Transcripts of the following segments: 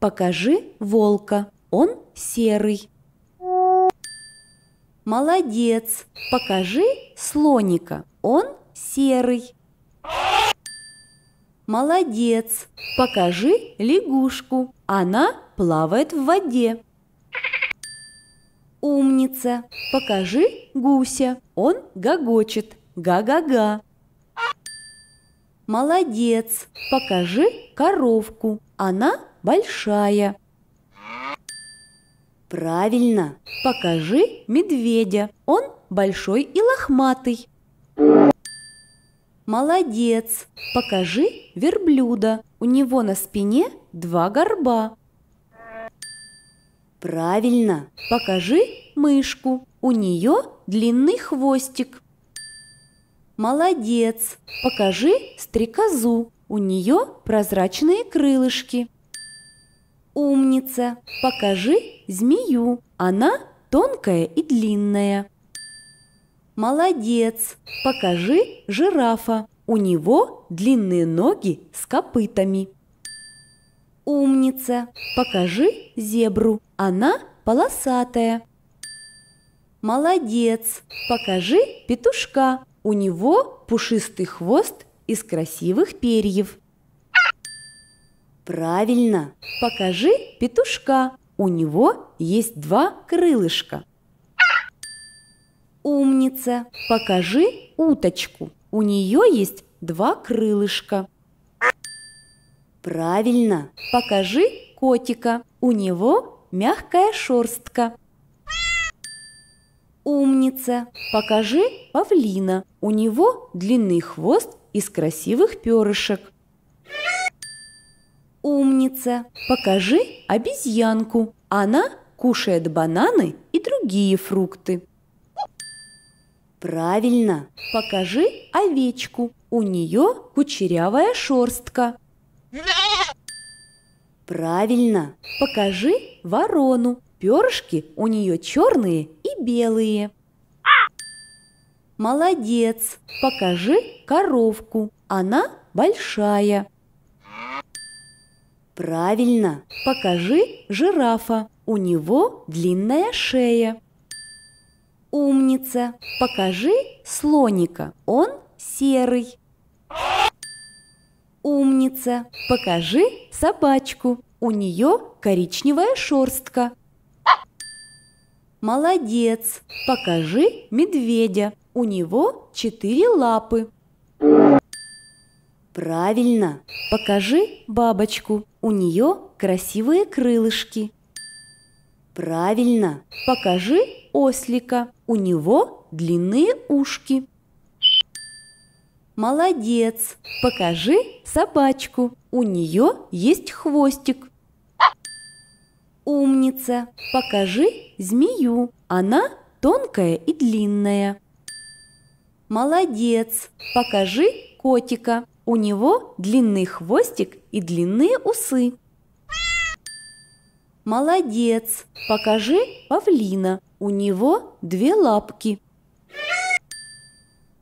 Покажи волка, он серый. Молодец! Покажи слоника, он серый. Молодец! Покажи лягушку, она плавает в воде. Умница! Покажи гуся, он гогочет. Га-га-га. Молодец! Покажи коровку. Она большая. Правильно! Покажи медведя. Он большой и лохматый. Молодец! Покажи верблюда. У него на спине два горба. Правильно! Покажи мышку. У нее длинный хвостик. Молодец! Покажи стрекозу. У нее прозрачные крылышки. Умница! Покажи змею. Она тонкая и длинная. Молодец! Покажи жирафа. У него длинные ноги с копытами. Умница! Покажи зебру. Она полосатая. Молодец! Покажи петушка. У него пушистый хвост из красивых перьев. Правильно! Покажи петушка. У него есть два крылышка. Умница! Покажи уточку. У нее есть два крылышка. Правильно! Покажи котика. У него мягкая шерстка. Умница! Покажи павлина. У него длинный хвост из красивых перышек. Умница! Покажи обезьянку. Она кушает бананы и другие фрукты. Правильно! Покажи овечку. У нее кучерявая шерстка. Правильно! Покажи ворону. Перышки у нее черные белые. Молодец! Покажи коровку. Она большая. Правильно! Покажи жирафа. У него длинная шея. Умница! Покажи слоника. Он серый. Умница! Покажи собачку. У нее коричневая шерстка. Молодец! Покажи медведя. У него четыре лапы. Правильно! Покажи бабочку. У нее красивые крылышки. Правильно! Покажи ослика. У него длинные ушки. Молодец! Покажи собачку. У нее есть хвостик. Умница! Покажи змею. Она тонкая и длинная. Молодец! Покажи котика. У него длинный хвостик и длинные усы. Молодец! Покажи павлина. У него две лапки.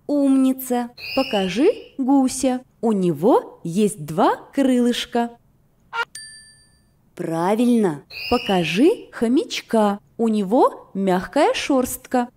Умница! Покажи гуся. У него есть два крылышка. Правильно! Покажи хомячка. У него мягкая шерстка.